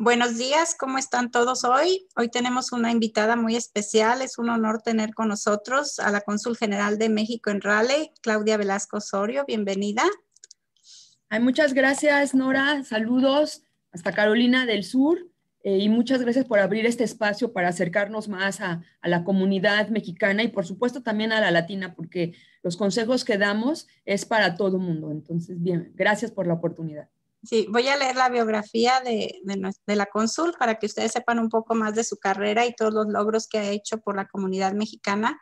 Buenos días, ¿cómo están todos hoy? Hoy tenemos una invitada muy especial. Es un honor tener con nosotros a la Cónsul General de México en Raleigh, Claudia Velasco Osorio. Bienvenida. Ay, muchas gracias, Nora. Saludos hasta Carolina del Sur eh, y muchas gracias por abrir este espacio para acercarnos más a, a la comunidad mexicana y por supuesto también a la latina, porque los consejos que damos es para todo mundo. Entonces, bien, gracias por la oportunidad. Sí, voy a leer la biografía de, la cónsul para que ustedes sepan un poco más de su carrera y todos los logros que ha hecho por la comunidad mexicana.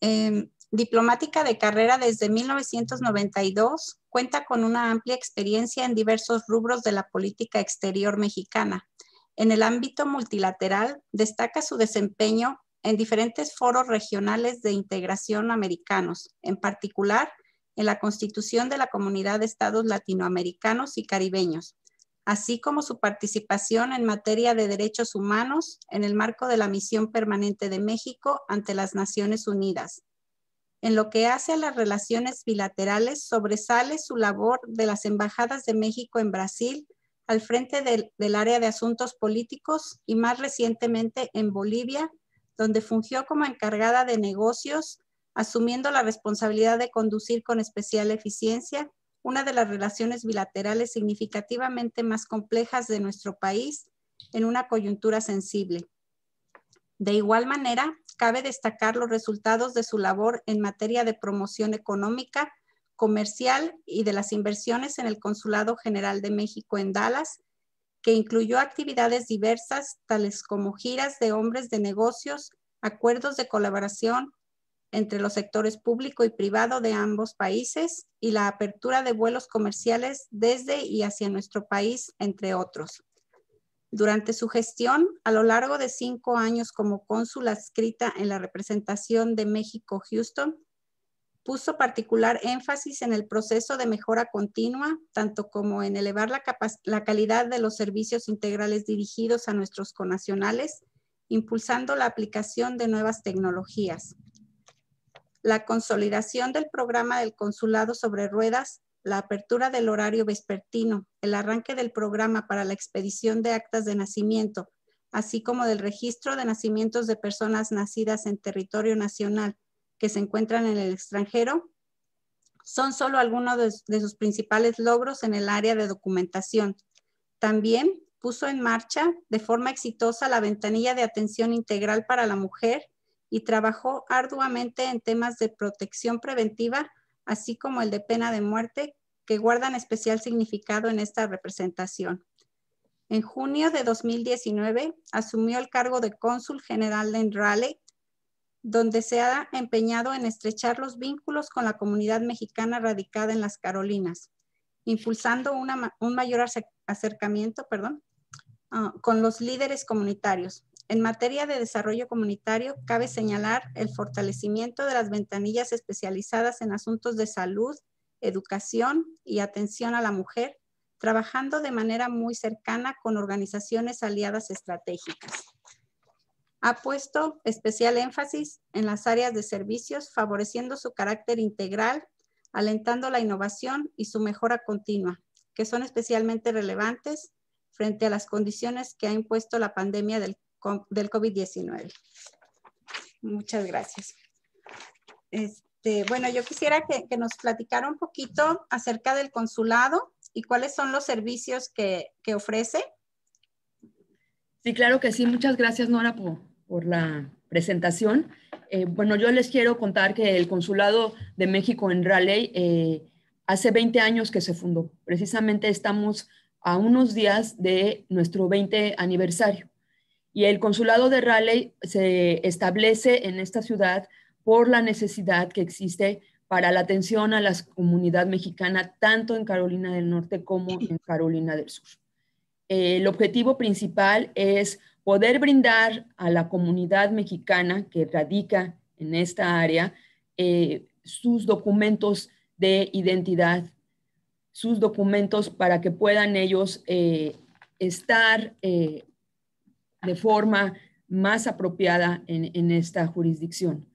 Em, diplomática de carrera desde 1992, cuenta con una amplia experiencia en diversos rubros de la política exterior mexicana. En el ámbito multilateral, destaca su desempeño en diferentes foros regionales de integración americanos, en particular en la Constitución de la Comunidad de Estados Latinoamericanos y Caribeños, así como su participación en materia de derechos humanos en el marco de la misión permanente de México ante las Naciones Unidas. En lo que hace a las relaciones bilaterales, sobresale su labor de las embajadas de México en Brasil al frente del, área de asuntos políticos y más recientemente en Bolivia, donde fungió como encargada de negocios asumiendo la responsabilidad de conducir con especial eficiencia una de las relaciones bilaterales significativamente más complejas de nuestro país en una coyuntura sensible. De igual manera, cabe destacar los resultados de su labor en materia de promoción económica, comercial y de las inversiones en el Consulado General de México en Dallas, que incluyó actividades diversas, tales como giras de hombres de negocios, acuerdos de colaboración, entre los sectores público y privado de ambos países y la apertura de vuelos comerciales desde y hacia nuestro país, entre otros. Durante su gestión, a lo largo de cinco años como cónsula escrita en la representación de México Houston, puso particular énfasis en el proceso de mejora continua, tanto como en elevar la, la calidad de los servicios integrales dirigidos a nuestros conacionales, impulsando la aplicación de nuevas tecnologías, la consolidación del programa del consulado sobre ruedas, la apertura del horario vespertino, el arranque del programa para la expedición de actas de nacimiento, así como del registro de nacimientos de personas nacidas en territorio nacional que se encuentran en el extranjero, son solo algunos de, sus principales logros en el área de documentación. También puso en marcha de forma exitosa la ventanilla de atención integral para la mujer y trabajó arduamente en temas de protección preventiva, así como el de pena de muerte, que guardan especial significado en esta representación. En junio de 2019 asumió el cargo de cónsul general en Raleigh, donde se ha empeñado en estrechar los vínculos con la comunidad mexicana radicada en las Carolinas, impulsando un mayor acercamiento perdón, ah, con los líderes comunitarios, en materia de desarrollo comunitario, cabe señalar el fortalecimiento de las ventanillas especializadas en asuntos de salud, educación y atención a la mujer, trabajando de manera muy cercana con organizaciones aliadas estratégicas. Ha puesto especial énfasis en las áreas de servicios, favoreciendo su carácter integral, alentando la innovación y su mejora continua, que son especialmente relevantes frente a las condiciones que ha impuesto la pandemia del del COVID-19. Muchas gracias. Este, bueno, yo quisiera que, nos platicara un poquito acerca del consulado y cuáles son los servicios que, que ofrece. Sí, claro que sí. Muchas gracias, Nora, por, por la presentación. Eh, bueno, yo les quiero contar que el Consulado de México en Raleigh eh, hace 20 años que se fundó. Precisamente estamos a unos días de nuestro 20 aniversario. Y el consulado de Raleigh se establece en esta ciudad por la necesidad que existe para la atención a la comunidad mexicana, tanto en Carolina del Norte como en Carolina del Sur. El objetivo principal es poder brindar a la comunidad mexicana que radica en esta área eh, sus documentos de identidad, sus documentos para que puedan ellos eh, estar eh, de forma más apropiada en, esta jurisdicción.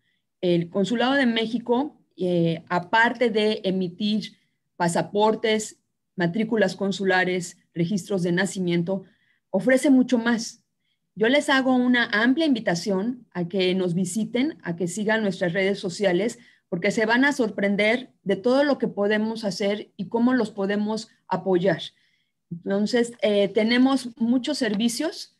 El Consulado de México, eh, aparte de emitir pasaportes, matrículas consulares, registros de nacimiento, ofrece mucho más. Yo les hago una amplia invitación a que nos visiten, a que sigan nuestras redes sociales, porque se van a sorprender de todo lo que podemos hacer y cómo los podemos apoyar. Entonces, eh, tenemos muchos servicios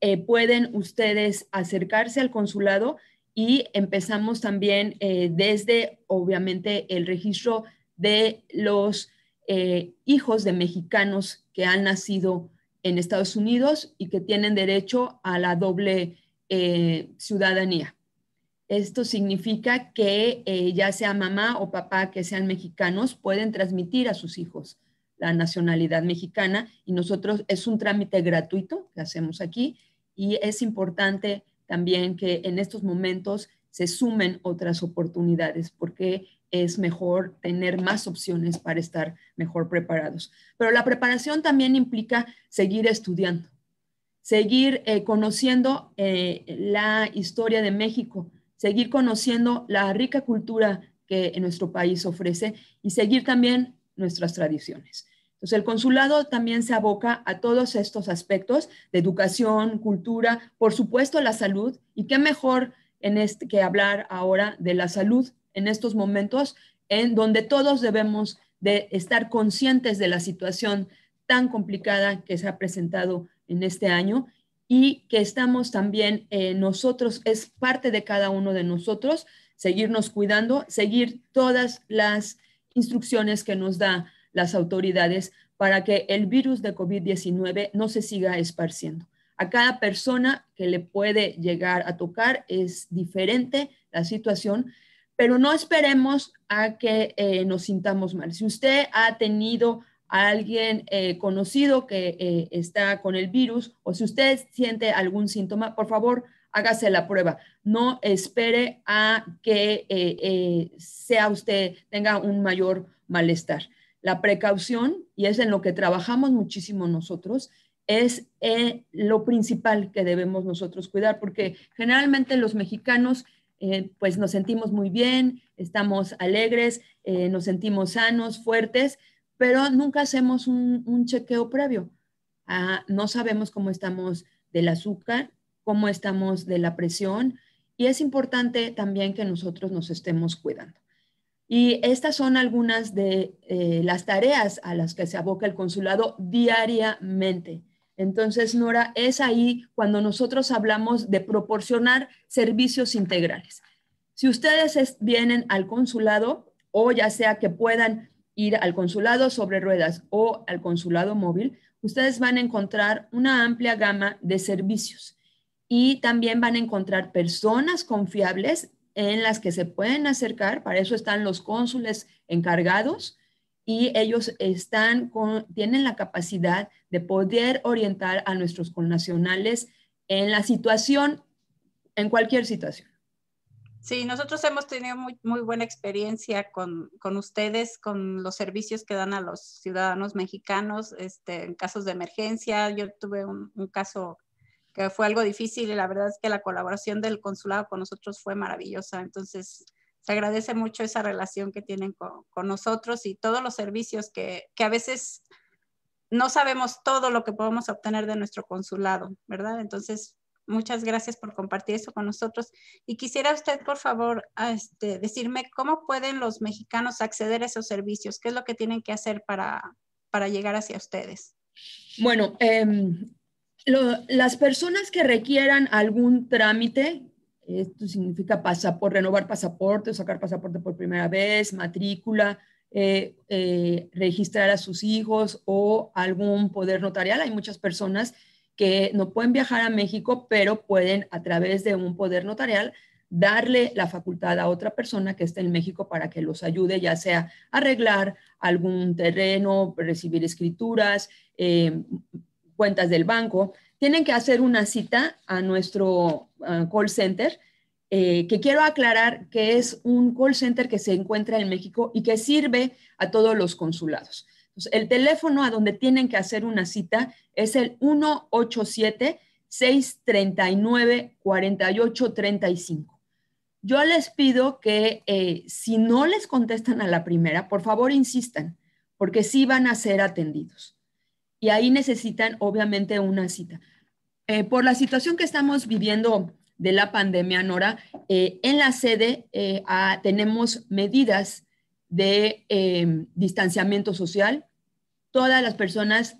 eh, pueden ustedes acercarse al consulado y empezamos también eh, desde, obviamente, el registro de los eh, hijos de mexicanos que han nacido en Estados Unidos y que tienen derecho a la doble ciudadanía. Esto significa que ya sea mamá o papá que sean mexicanos, pueden transmitir a sus hijos la nacionalidad mexicana y nosotros es un trámite gratuito que hacemos aquí y es importante también que en estos momentos se sumen otras oportunidades porque es mejor tener más opciones para estar mejor preparados. Pero la preparación también implica seguir estudiando, seguir eh, conociendo eh, la historia de México, seguir conociendo la rica cultura que nuestro país ofrece y seguir también nuestras tradiciones. Entonces, el consulado también se aboca a todos estos aspectos de educación, cultura, por supuesto la salud, y qué mejor en este, que hablar ahora de la salud en estos momentos en donde todos debemos de estar conscientes de la situación tan complicada que se ha presentado en este año y que estamos también eh, nosotros, es parte de cada uno de nosotros seguirnos cuidando, seguir todas las instrucciones que nos da las autoridades para que el virus de COVID-19 no se siga esparciendo. A cada persona que le puede llegar a tocar es diferente la situación, pero no esperemos a que eh, nos sintamos mal. Si usted ha tenido a alguien eh, conocido que eh, está con el virus o si usted siente algún síntoma, por favor, hágase la prueba. No espere a que eh, eh, sea usted, tenga un mayor malestar. La precaución, y es en lo que trabajamos muchísimo nosotros, es eh, lo principal que debemos nosotros cuidar, porque generalmente los mexicanos pues nos sentimos muy bien, estamos alegres, nos sentimos sanos, fuertes, pero nunca hacemos un, chequeo previo. Ah, no sabemos cómo estamos del azúcar, cómo estamos de la presión y es importante también que nosotros nos estemos cuidando. Y estas son algunas de eh, las tareas a las que se aboca el consulado diariamente. Entonces, Nora, es ahí cuando nosotros hablamos de proporcionar servicios integrales. Si ustedes vienen al consulado, o ya sea que puedan ir al consulado sobre ruedas o al consulado móvil, ustedes van a encontrar una amplia gama de servicios y también van a encontrar personas confiables en las que se pueden acercar, para eso están los cónsules encargados y ellos están tienen la capacidad de poder orientar a nuestros connacionales en la situación, en cualquier situación. Sí, nosotros hemos tenido muy, buena experiencia con, ustedes, con los servicios que dan a los ciudadanos mexicanos este, en casos de emergencia. Yo tuve un, un caso fue algo difícil y la verdad es que la colaboración del consulado con nosotros fue maravillosa. Entonces, se agradece mucho esa relación que tienen con, nosotros y todos los servicios que, a veces no sabemos todo lo que podemos obtener de nuestro consulado, ¿verdad? Entonces, muchas gracias por compartir eso con nosotros. Y quisiera usted, por favor, ah, este, decirme cómo pueden los mexicanos acceder a esos servicios, qué es lo que tienen que hacer para, para llegar hacia ustedes. Bueno, em, las personas que requieran algún trámite, esto significa pasaporte, renovar pasaporte, sacar pasaporte por primera vez, matrícula, eh, eh, registrar a sus hijos o algún poder notarial. Hay muchas personas que no pueden viajar a México, pero pueden a través de un poder notarial darle la facultad a otra persona que esté en México para que los ayude, ya sea arreglar algún terreno, recibir escrituras, eh, cuentas del banco, tienen que hacer una cita a nuestro eh, call center, eh, que quiero aclarar que es un call center que se encuentra en México y que sirve a todos los consulados. Entonces, el teléfono a donde tienen que hacer una cita es el 187-639-4835. Yo les pido que eh, si no les contestan a la primera, por favor insistan, porque sí van a ser atendidos y ahí necesitan obviamente una cita. Eh, por la situación que estamos viviendo de la pandemia, Nora, eh, en la sede eh, tenemos medidas de em, distanciamiento social. Todas las personas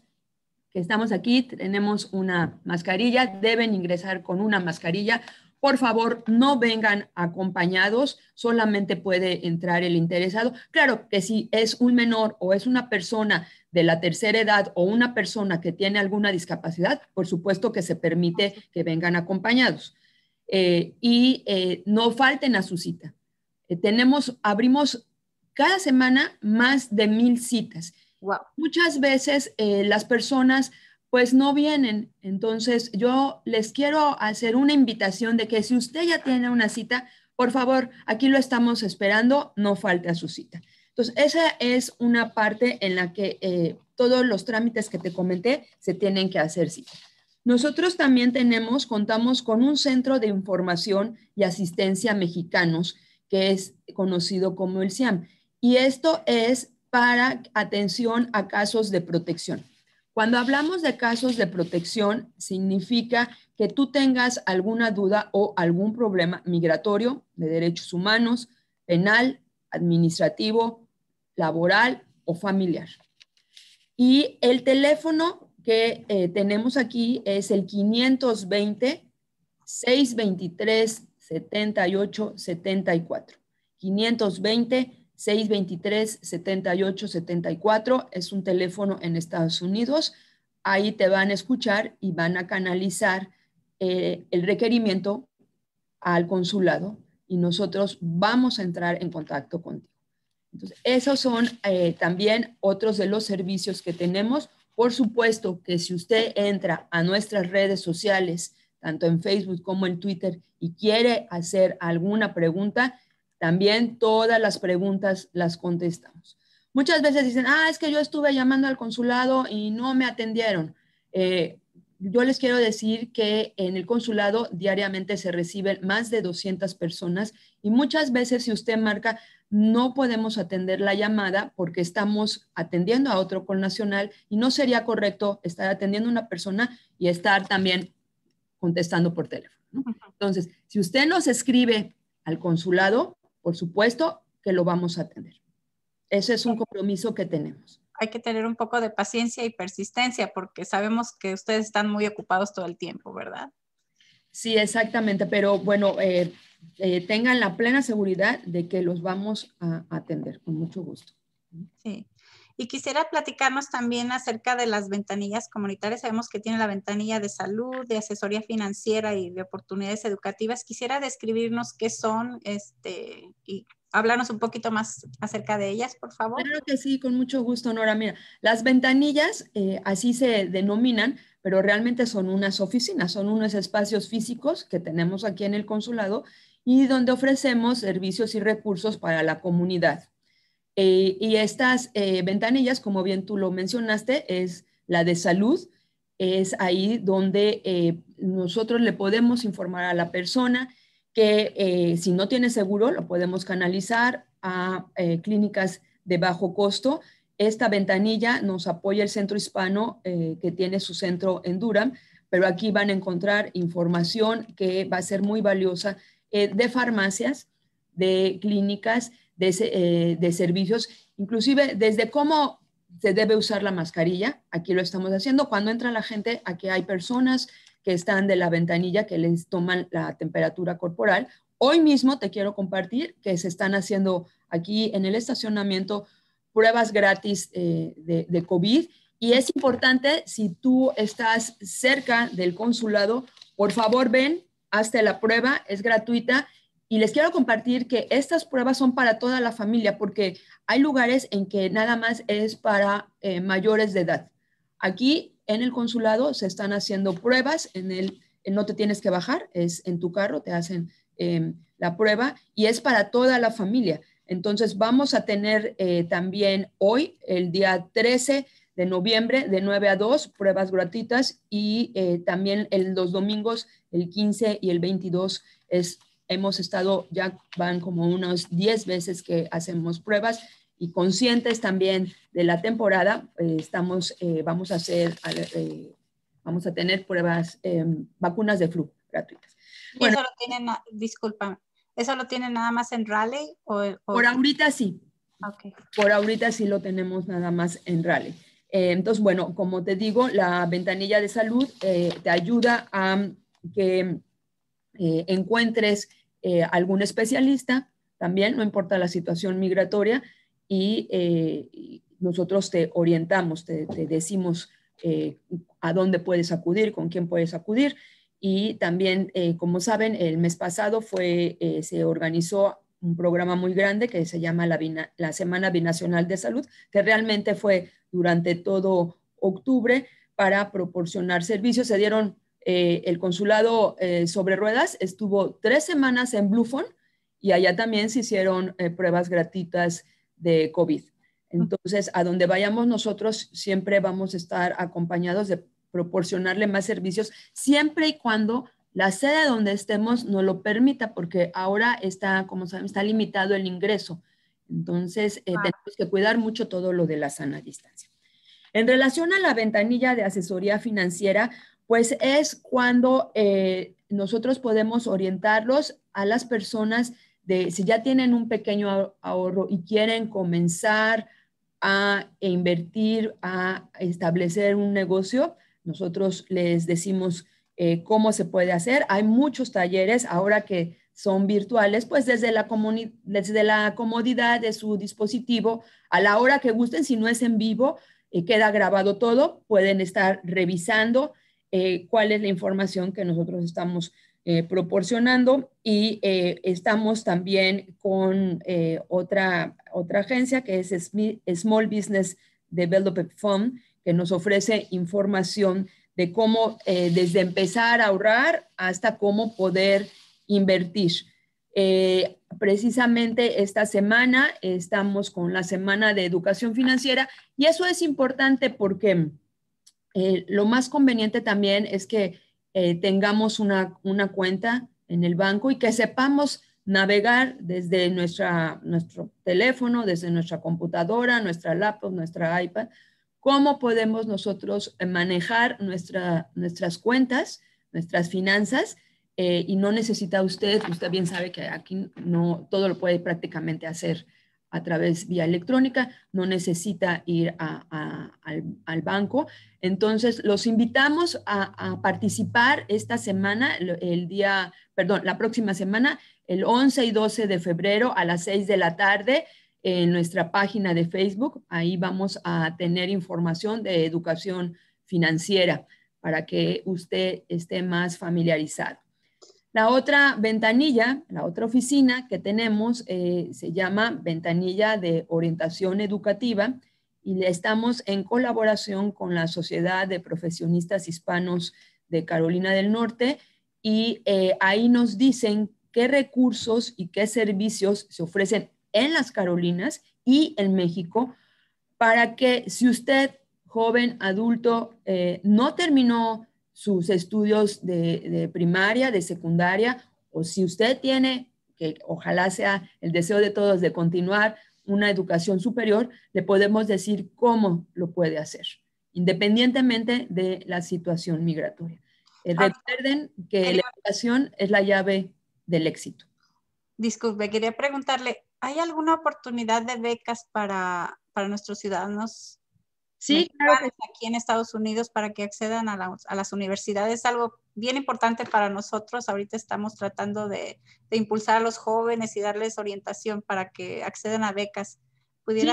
que estamos aquí tenemos una mascarilla, deben ingresar con una mascarilla por favor, no vengan acompañados, solamente puede entrar el interesado. Claro que si es un menor o es una persona de la tercera edad o una persona que tiene alguna discapacidad, por supuesto que se permite que vengan acompañados. Eh, y eh, no falten a su cita. Eh, tenemos, abrimos cada semana más de mil citas. Muchas veces las personas pues no vienen. Entonces, yo les quiero hacer una invitación de que si usted ya tiene una cita, por favor, aquí lo estamos esperando, no falte a su cita. Entonces, esa es una parte en la que eh, todos los trámites que te comenté se tienen que hacer cita. Nosotros también tenemos, contamos con un centro de información y asistencia mexicanos que es conocido como el CIAM. Y esto es para atención a casos de protección. Cuando hablamos de casos de protección, significa que tú tengas alguna duda o algún problema migratorio, de derechos humanos, penal, administrativo, laboral o familiar. Y el teléfono que eh, tenemos aquí es el 520 623 7874. 520 623-7874 es un teléfono en Estados Unidos. Ahí te van a escuchar y van a canalizar eh, el requerimiento al consulado y nosotros vamos a entrar en contacto contigo. Entonces, esos son eh, también otros de los servicios que tenemos. Por supuesto que si usted entra a nuestras redes sociales, tanto en Facebook como en Twitter, y quiere hacer alguna pregunta, también todas las preguntas las contestamos. Muchas veces dicen, ah, es que yo estuve llamando al consulado y no me atendieron. Eh, yo les quiero decir que en el consulado diariamente se reciben más de 200 personas y muchas veces si usted marca, no podemos atender la llamada porque estamos atendiendo a otro con nacional y no sería correcto estar atendiendo a una persona y estar también contestando por teléfono. Entonces, si usted nos escribe al consulado, por supuesto que lo vamos a atender. Ese es un compromiso que tenemos. Hay que tener un poco de paciencia y persistencia porque sabemos que ustedes están muy ocupados todo el tiempo, ¿verdad? Sí, exactamente, pero bueno, eh, eh, tengan la plena seguridad de que los vamos a atender con mucho gusto. Sí. Y quisiera platicarnos también acerca de las ventanillas comunitarias. Sabemos que tiene la ventanilla de salud, de asesoría financiera y de oportunidades educativas. Quisiera describirnos qué son este, y hablarnos un poquito más acerca de ellas, por favor. Claro que sí, con mucho gusto, Nora. Mira, las ventanillas, eh, así se denominan, pero realmente son unas oficinas, son unos espacios físicos que tenemos aquí en el consulado y donde ofrecemos servicios y recursos para la comunidad. Eh, y estas eh, ventanillas, como bien tú lo mencionaste, es la de salud, es ahí donde eh, nosotros le podemos informar a la persona que si no tiene seguro, lo podemos canalizar a clínicas de bajo costo. Esta ventanilla nos apoya el centro hispano que tiene su centro en Durham, pero aquí van a encontrar información que va a ser muy valiosa de farmacias, de clínicas de, eh, de servicios, inclusive desde cómo se debe usar la mascarilla, aquí lo estamos haciendo, cuando entra la gente, aquí hay personas que están de la ventanilla que les toman la temperatura corporal. Hoy mismo te quiero compartir que se están haciendo aquí en el estacionamiento pruebas gratis eh, de, de COVID y es importante, si tú estás cerca del consulado, por favor ven, hazte la prueba, es gratuita y les quiero compartir que estas pruebas son para toda la familia, porque hay lugares en que nada más es para eh, mayores de edad. Aquí en el consulado se están haciendo pruebas, en el no te tienes que bajar, es en tu carro, te hacen em, la prueba y es para toda la familia. Entonces vamos a tener eh, también hoy, el día 13 de noviembre, de 9 a 2, pruebas gratuitas y eh, también los domingos, el 15 y el 22 es hemos estado, ya van como unos 10 veces que hacemos pruebas y conscientes también de la temporada, eh, estamos, eh, vamos, a hacer, eh, vamos a tener pruebas, em, vacunas de flu gratuitas. Bueno, ¿Eso lo tienen, disculpa, ¿eso lo tienen nada más en Raleigh? O, Por ahorita sí. Por ahorita sí lo tenemos nada más en Raleigh. entonces, bueno, como te digo, la ventanilla de salud te ayuda a que eh, encuentres eh, algún especialista, también no importa la situación migratoria, y eh, nosotros te orientamos, te, decimos a dónde puedes acudir, con quién puedes acudir. Y también, como saben, el mes pasado fue, se organizó un programa muy grande que se llama la, la Semana Binacional de Salud, que realmente fue durante todo octubre para proporcionar servicios. Se dieron eh, el consulado eh, sobre ruedas estuvo tres semanas en Blufon y allá también se hicieron eh, pruebas gratuitas de COVID. Entonces, a donde vayamos nosotros siempre vamos a estar acompañados de proporcionarle más servicios, siempre y cuando la sede donde estemos no lo permita, porque ahora está, como saben, está limitado el ingreso. Entonces, ah. tenemos que cuidar mucho todo lo de la sana distancia. En relación a la ventanilla de asesoría financiera, pues es cuando eh, nosotros podemos orientarlos a las personas de si ya tienen un pequeño ahorro y quieren comenzar a invertir, a establecer un negocio, nosotros les decimos eh, cómo se puede hacer. Hay muchos talleres ahora que son virtuales, pues desde la, desde la comodidad de su dispositivo, a la hora que gusten, si no es en vivo, eh, queda grabado todo, pueden estar revisando eh, cuál es la información que nosotros estamos eh, proporcionando y eh, estamos también con otra, otra agencia que es Small Business Development Fund, que nos ofrece información de cómo desde empezar a ahorrar hasta cómo poder invertir. precisamente esta semana estamos con la semana de educación financiera y eso es importante porque eh, lo más conveniente también es que eh, tengamos una, una, cuenta en el banco y que sepamos navegar desde nuestra, nuestro teléfono, desde nuestra computadora, nuestra laptop, nuestra iPad, cómo podemos nosotros eh, manejar nuestra, nuestras cuentas, nuestras finanzas, y no necesita usted, usted bien sabe que aquí no todo lo puede prácticamente hacer a través vía electrónica, no necesita ir a, al, banco. Entonces, los invitamos a, participar esta semana, el, día, perdón, la próxima semana, el 11 y 12 de febrero a las 6 de la tarde en nuestra página de Facebook. Ahí vamos a tener información de educación financiera para que usted esté más familiarizado. La otra ventanilla, la otra oficina que tenemos eh, se llama ventanilla de orientación educativa y estamos en colaboración con la Sociedad de Profesionistas Hispanos de Carolina del Norte y eh, ahí nos dicen qué recursos y qué servicios se ofrecen en las Carolinas y en México para que si usted, joven, adulto, eh, no terminó sus estudios de primaria, de secundaria, o si usted tiene, que ojalá sea el deseo de todos de continuar una educación superior, le podemos decir cómo lo puede hacer, independientemente de la situación migratoria. Eh, ah. recuerden que la educación es la llave del éxito. Disculpe, quería preguntarle, ¿hay alguna oportunidad de becas para, para nuestros ciudadanos sí, claro. aquí en Estados Unidos para que accedan a, las universidades. Es algo bien importante para nosotros. Ahorita estamos tratando de, impulsar a los jóvenes y darles orientación para que accedan a becas. Sí,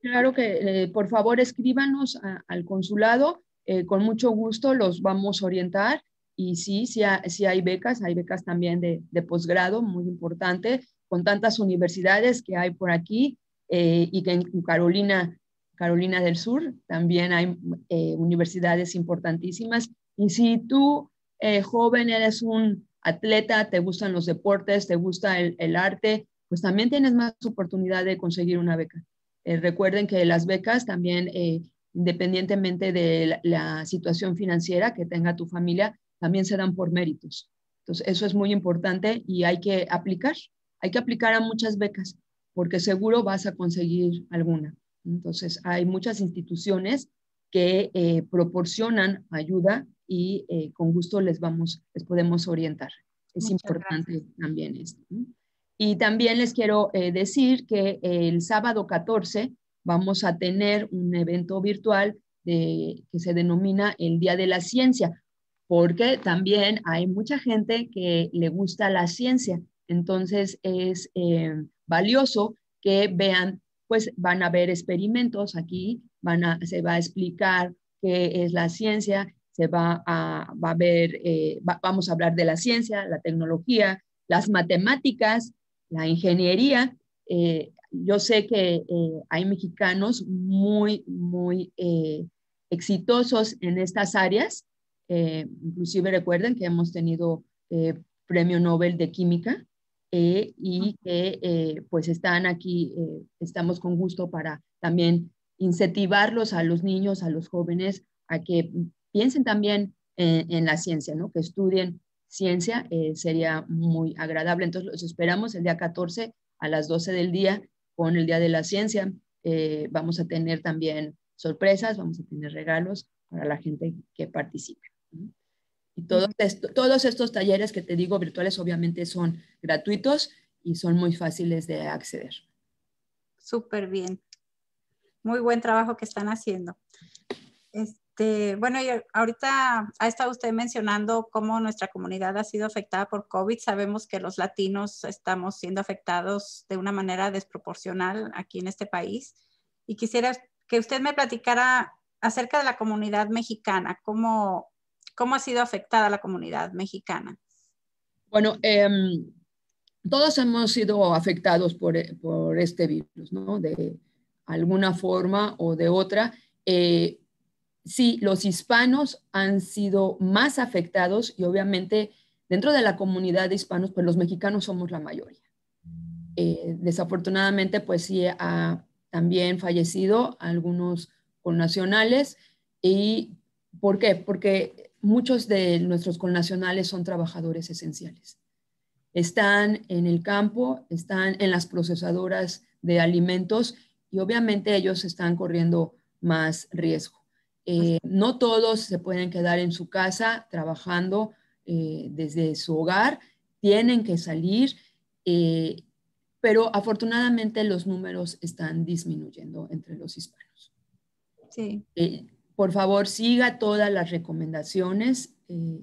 claro, que eh, por favor escríbanos al consulado. Eh, con mucho gusto los vamos a orientar. Y sí, sí, hay becas, hay becas también de, posgrado, muy importante, con tantas universidades que hay por aquí eh, y que en Carolina Carolina del Sur, también hay eh, universidades importantísimas. Y si tú, eh, joven, eres un atleta, te gustan los deportes, te gusta el, arte, pues también tienes más oportunidad de conseguir una beca. Eh, recuerden que las becas también, independientemente de la, la situación financiera que tenga tu familia, también se dan por méritos. Entonces, eso es muy importante y hay que aplicar. Hay que aplicar a muchas becas porque seguro vas a conseguir alguna. Entonces, hay muchas instituciones que eh, proporcionan ayuda y eh, con gusto les, vamos, les podemos orientar. Es importante también esto. Y también les quiero eh, decir que el sábado 14 vamos a tener un evento virtual que se denomina el Día de la Ciencia, porque también hay mucha gente que le gusta la ciencia. Entonces es valioso que vean pues van a haber experimentos aquí, van a, se va a explicar qué es la ciencia, se va a, va a ver, eh, vamos a hablar de la ciencia, la tecnología, las matemáticas, la ingeniería. Eh, yo sé que eh, hay mexicanos muy, muy exitosos en estas áreas. inclusive recuerden que hemos tenido premio Nobel de Química eh, ah. y que eh, pues están aquí, eh, estamos con gusto para también incentivarlos a los niños, a los jóvenes, a que piensen también en la ciencia, ¿no? que estudien ciencia, sería muy agradable. Entonces los esperamos el día 14 a las 12 del día con el Día de la Ciencia. vamos a tener también sorpresas, vamos a tener regalos para la gente que participe. Y todos, estos talleres que te digo virtuales obviamente son gratuitos y son muy fáciles de acceder. Súper bien. Muy buen trabajo que están haciendo. Este, bueno, ahorita ha estado usted mencionando cómo nuestra comunidad ha sido afectada por COVID. Sabemos que los latinos estamos siendo afectados de una manera desproporcional aquí en este país. Y quisiera que usted me platicara acerca de la comunidad mexicana, cómo, ¿Cómo ha sido afectada la comunidad mexicana? Bueno, em, todos hemos sido afectados por, eh, por, este virus, ¿no? De alguna forma o de otra. Eh, sí, los hispanos han sido más afectados y obviamente dentro de la comunidad de hispanos, pues los mexicanos somos la mayoría. Eh, desafortunadamente, pues sí, ha también fallecido algunos connacionales. ¿Y por qué? Porque muchos de nuestros connacionales son trabajadores esenciales. Están en el campo, están en las procesadoras de alimentos y obviamente ellos están corriendo más riesgo. Eh, no todos se pueden quedar en su casa trabajando eh, desde su hogar, tienen que salir, eh, pero afortunadamente los números están disminuyendo entre los hispanos. Sí por favor siga todas las recomendaciones eh,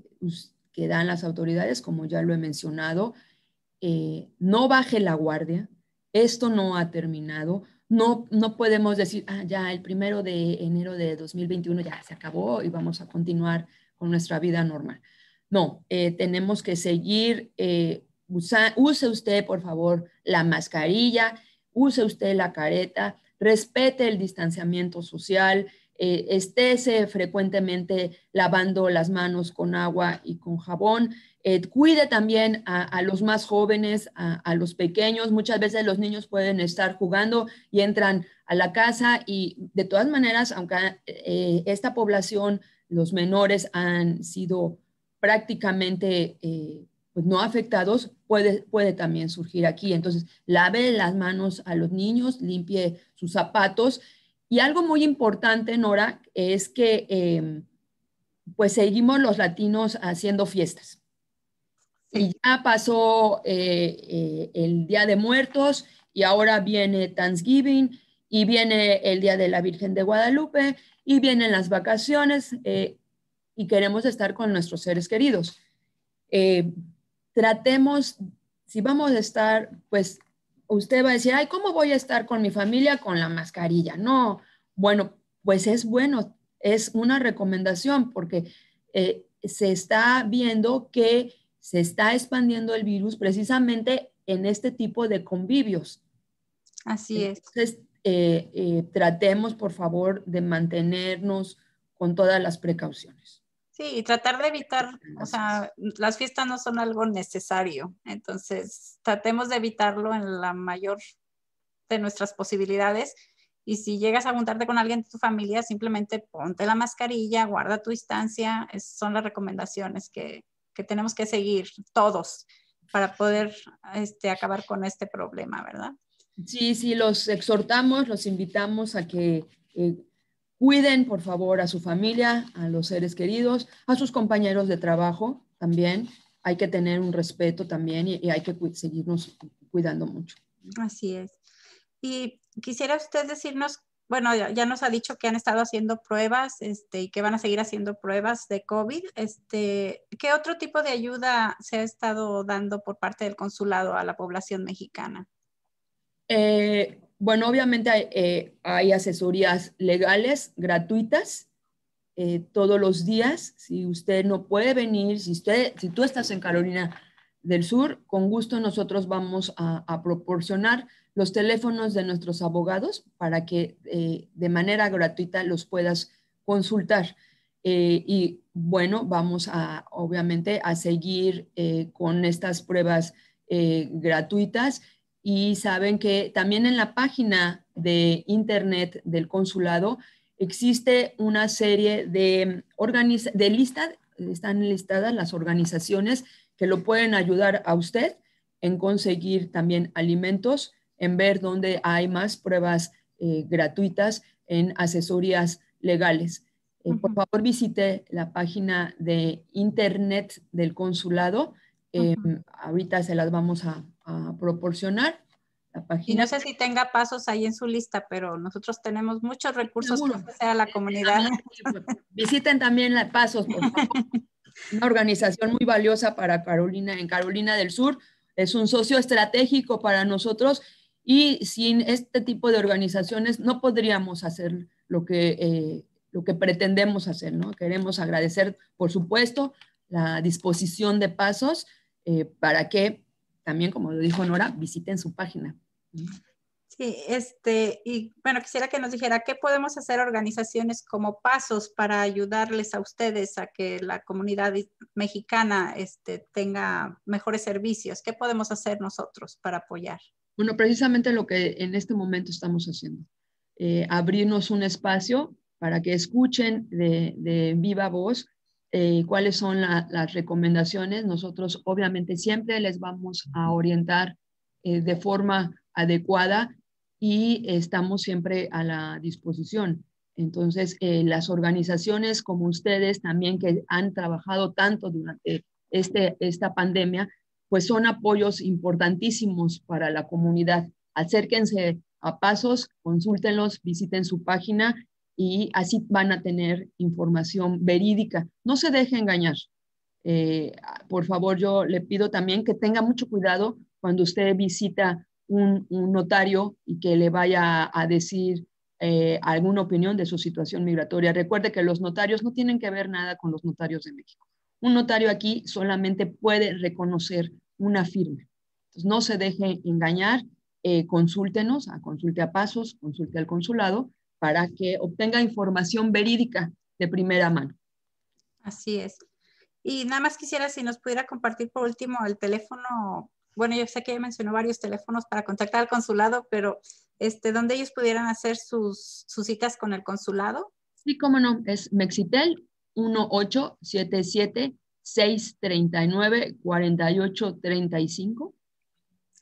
que dan las autoridades, como ya lo he mencionado. Eh, no baje la guardia, esto no ha terminado. No, no podemos decir, ah, ya el primero de enero de 2021 ya se acabó y vamos a continuar con nuestra vida normal. No, eh, tenemos que seguir, use usted por favor la mascarilla, use usted la careta, respete el distanciamiento social, eh, estése frecuentemente lavando las manos con agua y con jabón. Eh, cuide también a, los más jóvenes, a, los pequeños. Muchas veces los niños pueden estar jugando y entran a la casa y de todas maneras, aunque eh, esta población, los menores han sido prácticamente pues, no afectados, puede, puede también surgir aquí. Entonces, lave las manos a los niños, limpie sus zapatos y algo muy importante, Nora, es que em, pues seguimos los latinos haciendo fiestas. Y ya pasó eh, eh, el Día de Muertos y ahora viene Thanksgiving y viene el Día de la Virgen de Guadalupe y vienen las vacaciones eh, y queremos estar con nuestros seres queridos. tratemos, si vamos a estar, pues usted va a decir, ay, ¿cómo voy a estar con mi familia con la mascarilla? No, bueno, pues es bueno, es una recomendación porque eh, se está viendo que se está expandiendo el virus precisamente en este tipo de convivios. Así es. Entonces, eh, eh, tratemos, por favor, de mantenernos con todas las precauciones. Sí, tratar de evitar, o sea, las fiestas no son algo necesario, entonces tratemos de evitarlo en la mayor de nuestras posibilidades. Y si llegas a juntarte con alguien de tu familia, simplemente ponte la mascarilla, guarda tu distancia. son las recomendaciones que, tenemos que seguir todos para poder este, acabar con este problema, ¿verdad? Sí, sí, los exhortamos, los invitamos a que eh, Cuiden, por favor, a su familia, a los seres queridos, a sus compañeros de trabajo también. Hay que tener un respeto también y, hay que seguirnos cuidando mucho. Así es. Y quisiera usted decirnos, bueno, ya, nos ha dicho que han estado haciendo pruebas este, y que van a seguir haciendo pruebas de COVID. Este, ¿Qué otro tipo de ayuda se ha estado dando por parte del consulado a la población mexicana? Eh, bueno, obviamente eh, hay, asesorías legales gratuitas eh, todos los días. Si usted no puede venir, si, usted, si tú estás en Carolina del Sur, con gusto nosotros vamos a, proporcionar los teléfonos de nuestros abogados para que eh, de manera gratuita los puedas consultar. y bueno, vamos a obviamente a seguir con estas pruebas gratuitas y saben que también en la página de internet del consulado existe una serie de, de listas, están listadas las organizaciones que lo pueden ayudar a usted en conseguir también alimentos, en ver dónde hay más pruebas eh, gratuitas en asesorías legales. Eh, por favor, visite la página de internet del consulado. Em, ahorita se las vamos a proporcionar. La página. Y no sé si tenga pasos ahí en su lista, pero nosotros tenemos muchos recursos para la comunidad. Visiten también la Pasos, por favor. Una organización muy valiosa para Carolina, en Carolina del Sur. Es un socio estratégico para nosotros y sin este tipo de organizaciones no podríamos hacer lo que, eh, lo que pretendemos hacer, ¿no? Queremos agradecer, por supuesto, la disposición de pasos eh, para que también, como lo dijo Nora, visiten su página. Sí, este, y bueno, quisiera que nos dijera qué podemos hacer organizaciones como pasos para ayudarles a ustedes a que la comunidad mexicana este, tenga mejores servicios. ¿Qué podemos hacer nosotros para apoyar? Bueno, precisamente lo que en este momento estamos haciendo, eh, abrirnos un espacio para que escuchen de viva voz eh, cuáles son las recomendaciones. Nosotros obviamente siempre les vamos a orientar eh, de forma adecuada y estamos siempre a la disposición. Entonces, eh, las organizaciones como ustedes también que han trabajado tanto durante este, esta pandemia, pues son apoyos importantísimos para la comunidad. Acérquense a Pasos, consúltenlos, visiten su página y así van a tener información verídica. No se deje engañar. Eh, por favor, yo le pido también que tenga mucho cuidado cuando usted visita un, notario y que le vaya a decir eh, alguna opinión de su situación migratoria. Recuerde que los notarios no tienen que ver nada con los notarios de México. Un notario aquí solamente puede reconocer una firma. Entonces, no se deje engañar, eh, consúltenos, consulte a Pasos, consulte al consulado para que obtenga información verídica de primera mano. Así es. Y nada más quisiera si nos pudiera compartir por último el teléfono. Bueno, yo sé que mencionó varios teléfonos para contactar al consulado, pero este, donde ellos pudieran hacer sus, sus citas con el consulado. Sí, cómo no, es Mexitel 1877 639 4835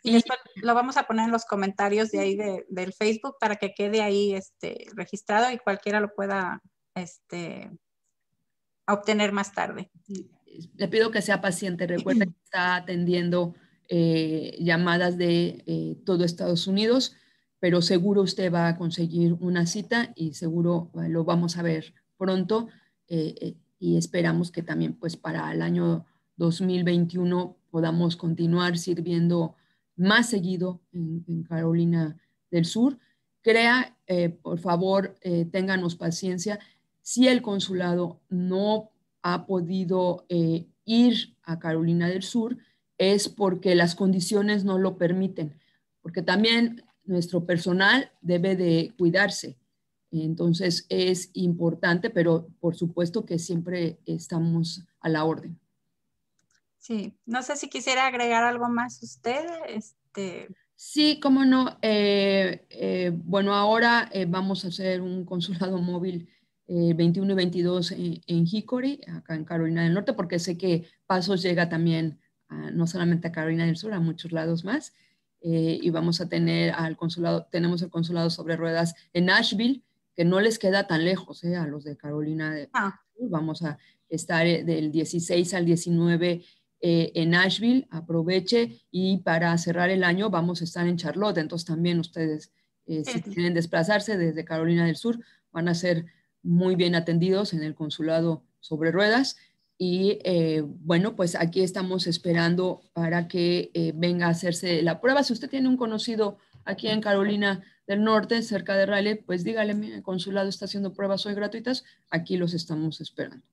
y después lo vamos a poner en los comentarios de ahí de, del Facebook para que quede ahí este, registrado y cualquiera lo pueda este, obtener más tarde. Le pido que sea paciente. Recuerda que está atendiendo eh, llamadas de eh, todo Estados Unidos, pero seguro usted va a conseguir una cita y seguro eh, lo vamos a ver pronto y esperamos que también pues para el año 2021 podamos continuar sirviendo más seguido en, Carolina del Sur. Crea, eh, por favor, eh, ténganos paciencia. Si el consulado no ha podido eh, ir a Carolina del Sur, es porque las condiciones no lo permiten, porque también nuestro personal debe de cuidarse. Entonces es importante, pero por supuesto que siempre estamos a la orden. Sí, no sé si quisiera agregar algo más usted. Este... Sí, cómo no. Eh, eh, bueno, ahora eh, vamos a hacer un consulado móvil 21 y 22 en, Hickory, acá en Carolina del Norte, porque sé que Pasos llega también no solamente a Carolina del Sur, a muchos lados más. y vamos a tener al consulado, tenemos el consulado sobre ruedas en Nashville, que no les queda tan lejos a los de Carolina del Norte. Ah. Vamos a estar del 16 al 19 eh, en Nashville, aproveche y para cerrar el año vamos a estar en Charlotte, entonces también ustedes eh, si quieren desplazarse desde Carolina del Sur van a ser muy bien atendidos en el consulado sobre ruedas y eh, bueno, pues aquí estamos esperando para que venga a hacerse la prueba. Si usted tiene un conocido aquí en Carolina del Norte, cerca de Raleigh, pues dígale, el consulado está haciendo pruebas hoy gratuitas, aquí los estamos esperando.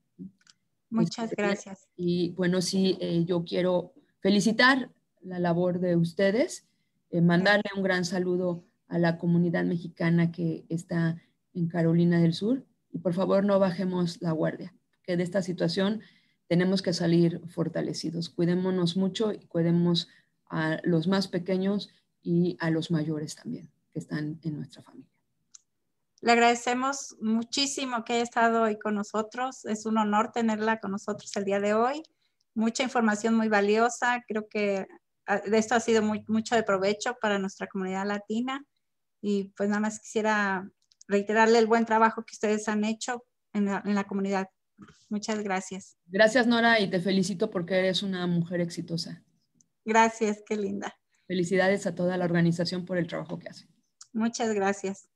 Muchas gracias. Y bueno, sí, eh, yo quiero felicitar la labor de ustedes, eh, mandarle un gran saludo a la comunidad mexicana que está en Carolina del Sur y por favor no bajemos la guardia, que de esta situación tenemos que salir fortalecidos. Cuidémonos mucho y cuidemos a los más pequeños y a los mayores también que están en nuestra familia. Le agradecemos muchísimo que haya estado hoy con nosotros. Es un honor tenerla con nosotros el día de hoy. Mucha información muy valiosa. Creo que ah, esto ha sido mucho de provecho para nuestra comunidad latina. Y pues nada más quisiera reiterarle el buen trabajo que ustedes han hecho en la, en la comunidad. Muchas gracias. Gracias, Nora, y te felicito porque eres una mujer exitosa. Gracias, qué linda. Felicidades a toda la organización por el trabajo que hace. Muchas gracias.